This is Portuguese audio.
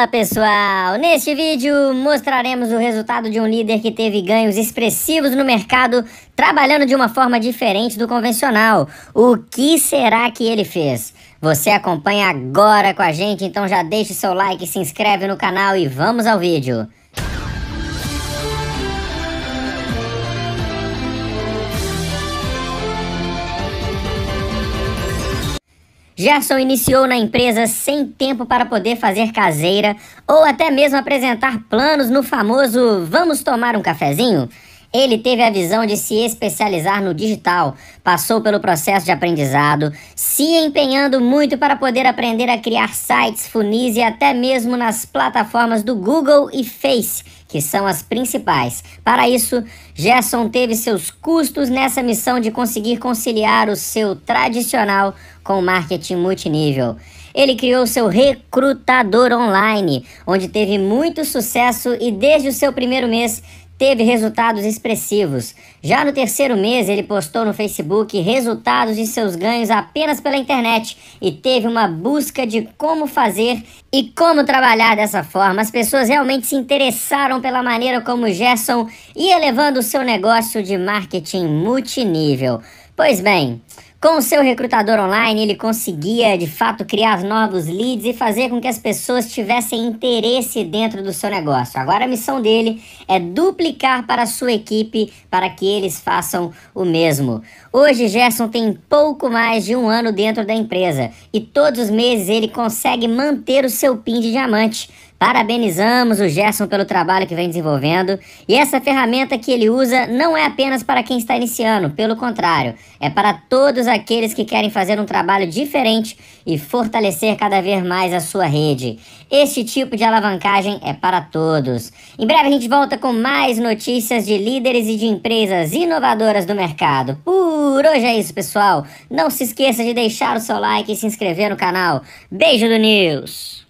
Fala pessoal! Neste vídeo mostraremos o resultado de um líder que teve ganhos expressivos no mercado trabalhando de uma forma diferente do convencional. O que será que ele fez? Você acompanha agora com a gente, então já deixe seu like, se inscreve no canal e vamos ao vídeo. Gerson iniciou na empresa sem tempo para poder fazer caseira ou até mesmo apresentar planos no famoso Vamos Tomar um Cafezinho? Ele teve a visão de se especializar no digital, passou pelo processo de aprendizado, se empenhando muito para poder aprender a criar sites, funis e até mesmo nas plataformas do Google e Face, que são as principais. Para isso, Gerson teve seus custos nessa missão de conseguir conciliar o seu tradicional com marketing multinível. Ele criou seu recrutador online, onde teve muito sucesso e desde o seu primeiro mês teve resultados expressivos. Já no terceiro mês, ele postou no Facebook resultados de seus ganhos apenas pela internet e teve uma busca de como fazer e como trabalhar dessa forma. As pessoas realmente se interessaram pela maneira como Gerson ia levando o seu negócio de marketing multinível. Pois bem, com o seu recrutador online, ele conseguia de fato criar novos leads e fazer com que as pessoas tivessem interesse dentro do seu negócio. Agora a missão dele é duplicar para a sua equipe para que eles façam o mesmo. Hoje Gerson tem pouco mais de um ano dentro da empresa e todos os meses ele consegue manter o seu PIN de diamante. Parabenizamos o Gerson pelo trabalho que vem desenvolvendo e essa ferramenta que ele usa não é apenas para quem está iniciando, pelo contrário, é para todos aqueles que querem fazer um trabalho diferente e fortalecer cada vez mais a sua rede. Este tipo de alavancagem é para todos. Em breve a gente volta com mais notícias de líderes e de empresas inovadoras do mercado. Por hoje é isso, pessoal. Não se esqueça de deixar o seu like e se inscrever no canal. Beijo do News!